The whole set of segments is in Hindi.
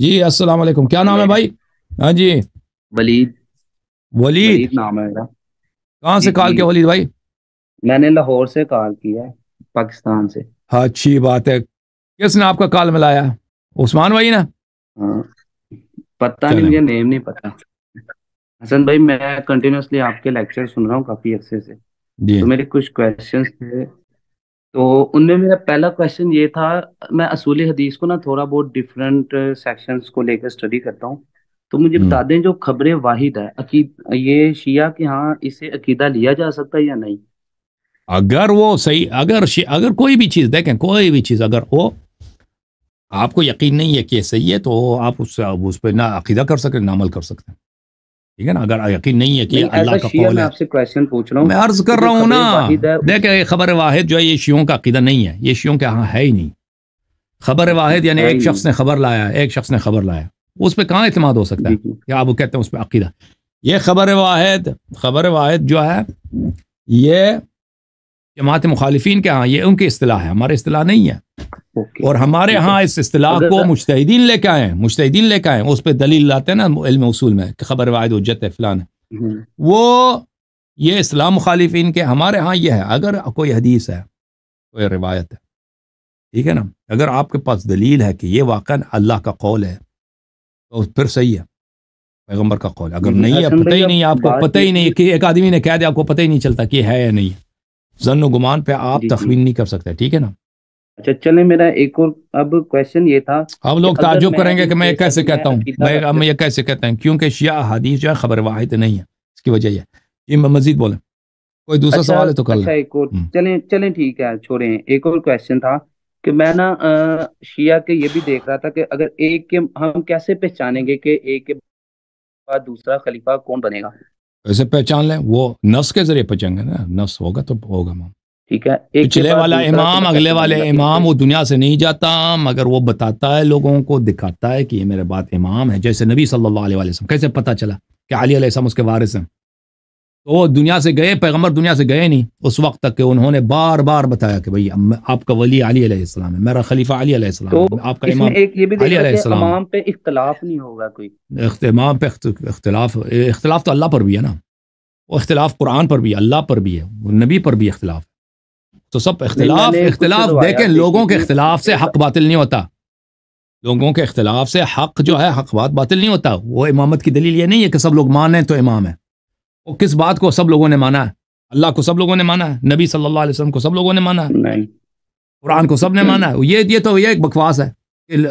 जी अस्सलाम वालेकुम क्या नाम है भाई हाँ जी वलीद वलीद नाम है मेरा कहाँ से कॉल किया वलीद भाई मैंने लाहौर से कॉल किया है पाकिस्तान से हाँ, अच्छी बात है किसने आपका कॉल मिलाया उस्मान भाई ना हाँ। पता नहीं मुझे नेम नहीं पता हसन भाई मैं कंटिन्यूसली आपके लेक्चर सुन रहा हूँ काफी अच्छे से तो मेरे कुछ क्वेश्चंस थे तो उनमें मेरा पहला क्वेश्चन ये था मैं असूल हदीस को ना थोड़ा बहुत डिफरेंट सेक्शंस uh, को लेकर स्टडी करता हूँ तो मुझे हम्म। बता दें जो खबरें वाहिद है अकीद ये शिया के यहाँ इसे अकीदा लिया जा सकता है या नहीं अगर वो सही अगर अगर कोई भी चीज़ देखें कोई भी चीज़ अगर वो आपको यकीन नहीं है कि सही है तो आप उस उस पर ना अकीदा कर सकते ना अमल कर सकते हैं ठीक है ना अगर यकीन नहीं है कि अल्लाह का कौल है आपसे क्वेश्चन पूछ रहा हूँ मैं अर्ज कर रहा हूँ ना देखे खबर वाहिद जो है ये शियों का अकीदा नहीं है ये शियों के यहाँ है ही नहीं खबर वाहिद यानी एक शख्स ने खबर लाया एक शख्स ने खबर लाया उस पर कहाँ इतमाद हो सकता है क्या आप कहते हैं उस पर अकीदा ये खबर वाहिद खबर वाहिद जो है ये जमात मुखालफी के यहाँ ये उनकी असलाह है हमारी असलाह नहीं है okay. और हमारे यहाँ इस असलाह को मुश्तिन लेके आए मुश्तिन लेके आए उस पर दलील लाते हैं ना इल्म उसूल में खबर वायद फलान है हम्म। वो ये इस्लाम मुखालिफिन के हमारे यहाँ ये है अगर कोई हदीस है कोई रिवायत है ठीक है ना अगर आपके पास दलील है कि ये वाक़ अल्लाह का कौल है तो फिर सही है पैगम्बर का कौल अगर हम्म। नहीं, है पता ही नहीं आपको पता ही नहीं कि एक आदमी ने कह दिया आपको पता ही नहीं चलता कि है या नहीं है जन गुमान पर आप तखमीन नहीं कर सकते ठीक है ना अच्छा चले मेरा एक और अब क्वेश्चन ये था हम लोग ताजुब करेंगे कि मैं ये कैसे कहता हूँ मैं ये कैसे कहता हूँ क्योंकि शिया हदीस जो है खबर वाहिद नहीं है इसकी वजह यह ये मजीद बोले कोई दूसरा अच्छा, सवाल है तो कर अच्छा, एक और चले हम्म। चले ठीक है छोड़े एक और क्वेश्चन था कि मैं ना शिया के ये भी देख रहा था कि अगर एक के हम कैसे पहचानेंगे कि एक के बाद दूसरा खलीफा कौन बनेगा ऐसे पहचान लें वो नस के जरिए पहचानेंगे ना नस होगा तो होगा माम ठीक है एक पिछले वाला इमाम अगले वाले इमाम वो दुनिया से नहीं जाता मगर वो बताता है लोगों को दिखाता है कि ये मेरे बात इमाम है जैसे नबी सल्लल्लाहु अलैहि वसल्लम कैसे पता चला कि अली उसके वारिस हैं तो वो दुनिया से गए पैगम्बर दुनिया से गए नहीं उस वक्त तक के उन्होंने बार बार बताया कि भाई आपका वली अली अलैहिस्सलाम है मेरा खलीफा अली अलैहिस्सलाम तो आपका इमाम एक ये भी अली अलैहिस्सलाम इमाम पे इख्तलाफ नहीं होगा कोई इमाम पे इख्तलाफ तो अल्लाह पर भी है ना वो इख्तलाफ कुरान पर भी अल्लाह पर भी है नबी पर भी इख्तलाफ तो सब इख्तलाफ इख्तलाफ देखें लोगों के इख्तलाफ से हक बातिल नहीं होता लोगों के इख्तलाफ से हक जो है हक बात बातिल नहीं होता वो इमामत की दलील ये नहीं है कि सब लोग माने तो इमाम है वो किस बात को सब लोगों ने माना है अल्लाह को सब लोगों ने माना है नबी सल्लल्लाहु अलैहि वसल्लम को सब लोगों ने माना है कुरान को सब ने माना है ये ये तो ये एक बकवास है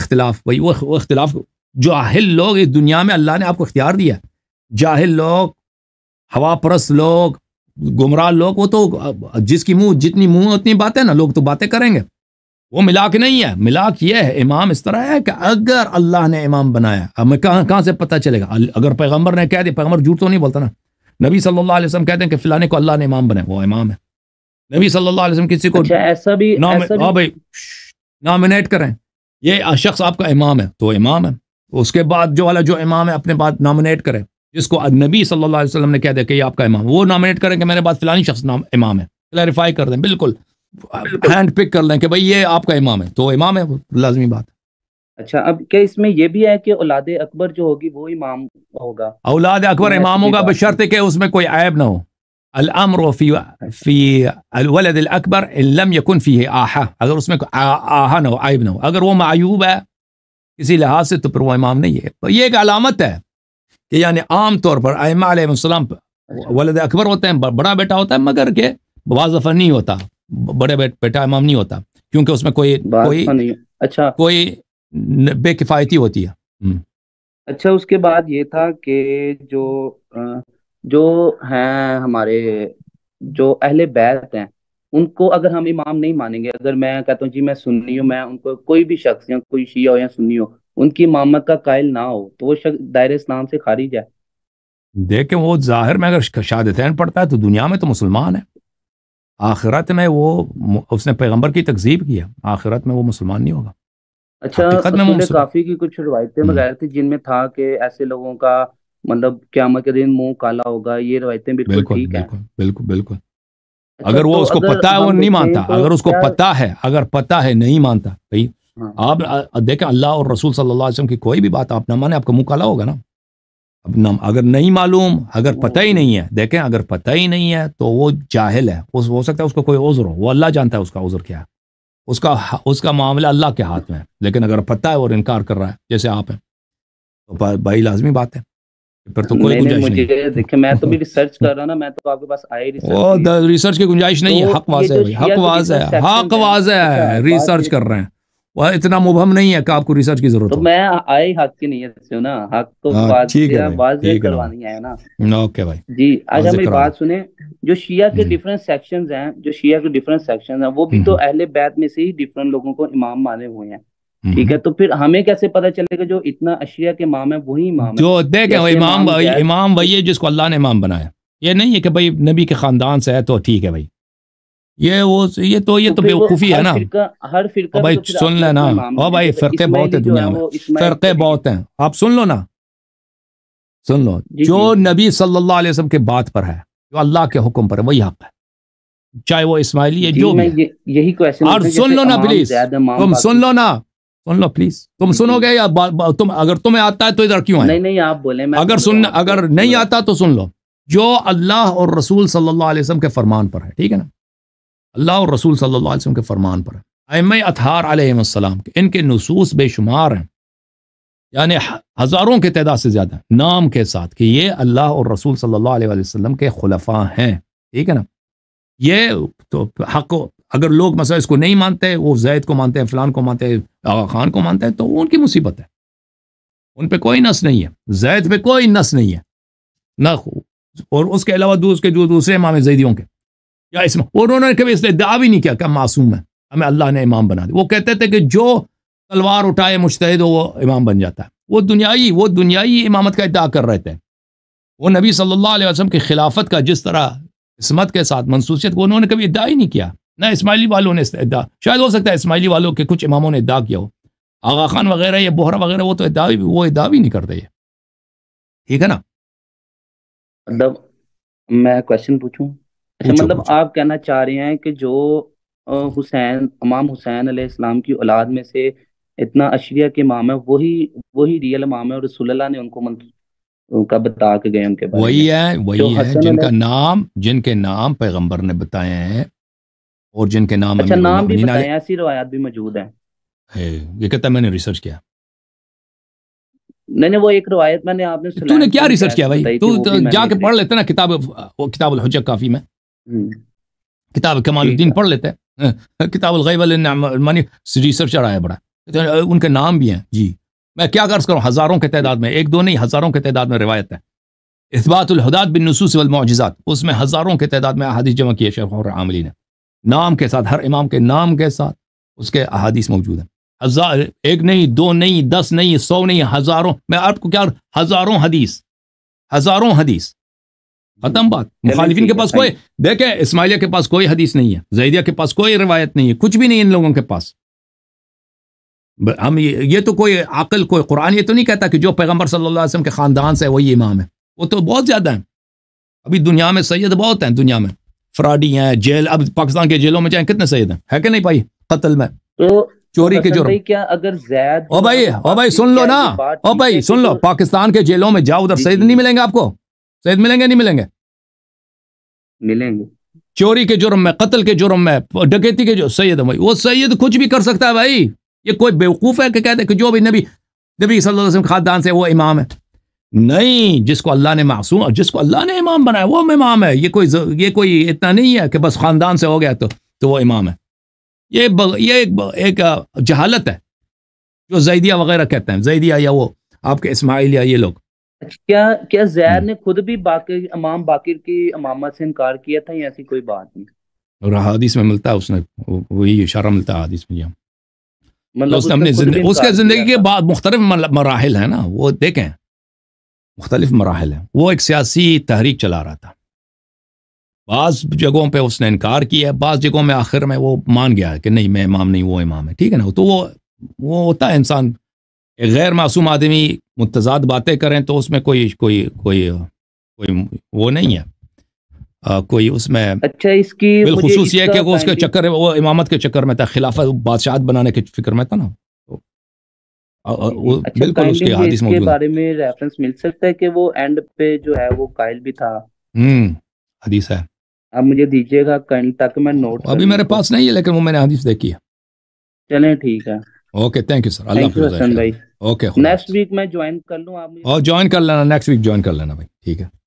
इख्तलाफ भाई वो, वो इख्तलाफ जाहिल लोग इस दुनिया में अल्लाह ने आपको इख्तियार दिया जाहिल लोग हवा परस लोग गुमराह लोग वो तो जिसकी मुंह जितनी मुंह उतनी बातें ना लोग तो बातें करेंगे वो मिलाक नहीं है मिलाक ये है इमाम इस तरह है कि अगर अल्लाह ने इमाम बनाया हमें कहाँ कहाँ से पता चलेगा अगर पैगम्बर ने कह दिया पैगम्बर झूठ तो नहीं बोलता ना नबी सल्लल्लाहु अलैहि वसल्लम कहते हैं कि फिलाने को अल्लाह ने इमाम बनाया वो इमाम है नबी सल्लल्लाहु अलैहि वसल्लम किसी को अच्छा, ऐसा भी हाँ भाई नॉमिनेट करें ये शख्स आपका इमाम है तो इमाम है उसके बाद जो वाला जो इमाम है अपने बाद नॉमिनेट करें जिसको नबी सल्लल्लाहु अलैहि वसल्लम ने कह दिया कि ये आपका इमाम वो नॉमिनेट करें कि मेरे बाद फिलानी शख्स नाम इमाम है क्लैरिफाई कर दें बिल्कुल हैंड पिक कर लें कि भाई ये आपका इमाम है तो इमाम है लाजमी बात अच्छा अब क्या इसमें ये भी है कि औलाद अकबर जो होगी वो इमाम होगा औलाद अकबर इमाम होगा बशर्ते कि उसमें कोई ऐब ना हो الامر في फी अच्छा। फी अलवलद अकबर लम यकुन फी आहा अगर उसमें आहा ना हो आयब ना हो अगर वो मायूब है किसी लिहाज से तो फिर वो इमाम नहीं है तो یہ ایک علامت ہے कि यानी आम तौर पर आयमाम अच्छा। वलद अकबर होते हैं बड़ा बेटा होता है मगर के बाजफर नहीं होता बड़े बेटा इमाम नहीं होता क्योंकि उसमें कोई कोई अच्छा कोई बेकिफायती होती है हम्म। अच्छा उसके बाद ये था कि जो जो हैं हमारे जो अहले बैत हैं उनको अगर हम इमाम नहीं मानेंगे अगर मैं कहता हूँ जी मैं सुननी हूँ मैं उनको कोई भी शख्स या कोई शिया हो या सुननी हो उनकी मामत का कायल ना हो तो वो शख्स दायरे इस्लाम से खारिज है देखे वो जाहिर में अगर शादतैन पढ़ता है तो दुनिया में तो मुसलमान है आखिरत में वो उसने पैगंबर की तकजीब किया आखिरत में वो मुसलमान नहीं होगा अच्छा काफी की कुछ रवायतें वगैरह हम्म। थी जिनमें था कि ऐसे लोगों का मतलब क्या के दिन मुंह काला होगा ये रवायतें बिल्कुल ठीक है बिल्कुल बिल्कुल अच्छा, अगर वो तो उसको पता है वो नहीं मानता तो अगर उसको पता है अगर पता है नहीं मानता भाई हाँ। आप देखें अल्लाह और रसूल सल्लल्लाहु अलैहि वसल्लम की कोई भी बात आप ना माने आपका मुंह काला होगा ना अब ना अगर नहीं मालूम अगर पता ही नहीं है देखें अगर पता ही नहीं है तो वो जाहिल है उस हो सकता है उसका कोई उज़र हो वो अल्लाह जानता है उसका उज़र क्या है उसका उसका मामला अल्लाह के हाथ में है लेकिन अगर पता है और इनकार कर रहा है जैसे आप हैं तो भाई लाजमी बात है फिर तो कोई गुंजाइश नहीं देखिए मैं तो भी रिसर्च कर रहा ना मैं तो आपके पास आई रिसर्च रिसर्च की गुंजाइश नहीं है तो हक वाज है हक तो वाज है हक वाज है रिसर्च अच्छा, कर रहे हैं वह इतना मुबहम नहीं है कि आपको रिसर्च की जरूरत तो मैं आए हक की नहीं है ना हक तो हाँ, बात करवानी है ना ओके भाई जी हम मेरी बात सुने जो शिया के डिफरेंट हम्म। सेक्शन हैं जो शिया के डिफरेंट सेक्शन हैं वो भी तो हम्म। अहले बैत में से ही डिफरेंट लोगों को इमाम माने हुए हैं हम्म। ठीक है तो फिर हमें कैसे पता चलेगा जो इतना अशिया के इमाम है वही इमाम जो देखे इमाम इमाम वही है जिसको अल्लाह ने इमाम बनाया ये नहीं है कि भाई नबी के खानदान से है तो ठीक है भाई ये वो ये तो ये तो, तो बेवकूफ़ी है ना हर तो फिर भाई सुन लेना ओ भाई फ़िरके बहुत है दुनिया में फ़िरके बहुत हैं आप सुन लो ना सुन लो जो नबी सल्लल्लाहु अलैहि वसल्लम के बात पर है जो अल्लाह के हुक्म पर है वही हक है चाहे वो इस्माइली है जो भी यही क्वेश्चन और सुन लो ना प्लीज तुम सुन लो ना सुन लो प्लीज तुम सुनोगे या बा, बा, तुम अगर तुम्हें आता है तो इधर क्यों है नहीं नहीं आप बोले मैं अगर सुन अगर नहीं आता तो सुन लो जो अल्लाह और रसूल सल्लल्लाहु अलैहि वसल्लम के फरमान पर है ठीक है ना अल्लाह और रसूल सल्लल्लाहु अलैहि वसल्लम के फरमान पर आम अतहार आलम के इनके नसूस बेशुमार हैं यानि हज़ारों के तदाद से ज़्यादा नाम के साथ कि ये अल्लाह और रसूल सल्लल्लाहु अलैहि वसल्लम के खलफा हैं ठीक है ना ये तो हक अगर लोग मसा इसको नहीं मानते वो जैद को मानते हैं फलान को मानते हैं आगा खान को मानते हैं तो उनकी मुसीबत है उन पर कोई नस नहीं है जैद पर कोई नस नहीं है ना और उसके अलावा दूसरे दूसरे मामे जैदियों के या इसमें और उन्होंने कभी इसने दावा भी नहीं किया कि मासूम है हमें अल्लाह ने इमाम बना दिया वो कहते थे कि जो तलवार उठाए मुश्तद वो इमाम बन जाता है वो दुनियाई वो दुनियाई इमामत का अदा कर रहे थे वो नबी सल्लल्लाहु अलैहि वसल्लम की खिलाफत का जिस तरह इसमत के साथ मनसूसियत को उन्होंने कभी इदा ही नहीं किया ना इसमाइली वालों ने इदा शायद हो सकता है इसमाइली वालों के कुछ इमामों ने इदा किया हो आगा खान वगैरह या बोहरा वगैरह वो तो इदा भी वो इदा भी नहीं करते ठीक है ना मतलब मैं क्वेश्चन पूछूं अच्छा मतलब आप कहना चाह रहे हैं कि जो हुसैन इमाम हुसैन अलैहिस्सलाम की औलाद में से इतना अशरिया के इमाम है वही वही रियल इमाम है और रसूलुल्लाह ने उनको का बता के गए उनके बारे वही है वही है जिनका नाम जिनके नाम पैगंबर ने बताए हैं और जिनके नाम अच्छा नाम भी बताए ऐसी रवायत भी मौजूद है ये कहता है मैंने रिसर्च किया नहीं नहीं वो एक रवायत मैंने आपने तूने क्या रिसर्च किया भाई तू तो जाके पढ़ लेते ना किताब वो किताब हजक काफी में हम्म। किताब उद्दीन पढ़ लेते हैं हाँ, किताब अलगैबलमानी रिसर्चर आया बड़ा तो उनके नाम भी हैं जी मैं क्या कर्ज करूँ हज़ारों के तदाद में एक दो नहीं हज़ारों के तदाद में रवायत है इसबातुलहदात बिन नसूस वलमोजात उसमें हज़ारों के तदाद में अहादीस जमा किए शेख और आमली ने नाम के साथ हर इमाम के नाम के साथ उसके अहादीस मौजूद हैं हजार एक नहीं दो नहीं दस नहीं सौ नहीं हज़ारों मैं आपको क्या हज़ारों हदीस हज़ारों हदीस खत्म बात मुखालिफिन के पास कोई देखे इसमाइलिया के पास कोई हदीस नहीं है जैदिया के पास कोई रिवायत नहीं है कुछ भी नहीं इन लोगों के पास हम ये, ये तो कोई अकल कोई कुरान ये तो नहीं कहता कि जो पैगम्बर सल्लल्लाहु अलैहि वसल्लम के ख़ानदान से वही इमाम है वो तो बहुत ज़्यादा हैं अभी दुनिया में सैयद बहुत हैं दुनिया में फ्राडी हैं जेल अब पाकिस्तान के जेलों में चाहे कितने सैयद हैं है कि नहीं भाई कत्ल में तो चोरी के जो क्या अगर ओ भाई ओ भाई सुन लो ना ओ भाई सुन लो पाकिस्तान के जेलों में जाओ उधर सैद नहीं मिलेंगे आपको सैद मिलेंगे नहीं मिलेंगे मिलेंगे चोरी के जुर्म में कत्ल के जुर्म में डकैती के जो सैयद भाई वो सैयद कुछ भी कर सकता है भाई ये कोई बेवकूफ़ है कि कहते कि जो भी नबी नबी सल्लम खानदान से वो इमाम है नहीं जिसको अल्लाह ने मासूम और जिसको अल्लाह ने इमाम बनाया वो इमाम है ये कोई ये कोई इतना नहीं है कि बस ख़ानदान से हो गया तो तो वो इमाम है ये बग, ये एक, बग, एक जहालत है जो जैदिया वगैरह कहते हैं जैदिया या वो आपके इस्माइल या ये लोग क्या क्या जैर हम्म। ने खुद भी बाकी इमाम बाकिर की इमामत से इनकार किया था या ऐसी कोई बात नहीं और हादिस में मिलता है उसने वही इशारा मिलता है हादिस में हाँ। मतलब तो उसने अपनी उसके ज़िंदगी के बाद मुख्तलिफ मराहल है ना वो देखें मुख्तलिफ मराहल हैं वो एक सियासी तहरीक चला रहा था बाज़ जगहों पे उसने इनकार किया है बाज़ जगहों में आखिर में वो मान गया कि नहीं मैं इमाम नहीं वो इमाम है ठीक है ना तो वो वो होता है इंसान गैर मासूम आदमी मुतजाद बातें करें तो उसमें कोई कोई कोई कोई वो नहीं है आ, कोई उसमें अच्छा इसकी बिलखसूस ये कि उसके चक्कर वो इमामत के चक्कर में था खिलाफत बादशाह बनाने के फिक्र में था ना अच्छा, बिल्कुल उसके हादिस बारे में रेफरेंस मिल सकता है कि वो एंड पे जो है वो कायल भी था हम्म हदीस है मुझे दीजिएगा मैं नोट अभी मेरे पास नहीं है लेकिन वो मैंने हदीस देखी है चलें ठीक है okay thank you sir Allah okay next week मैं ज्वाइन कर लूँ आप ज्वाइन कर लेना नेक्स्ट वीक ज्वाइन कर लेना भाई ठीक है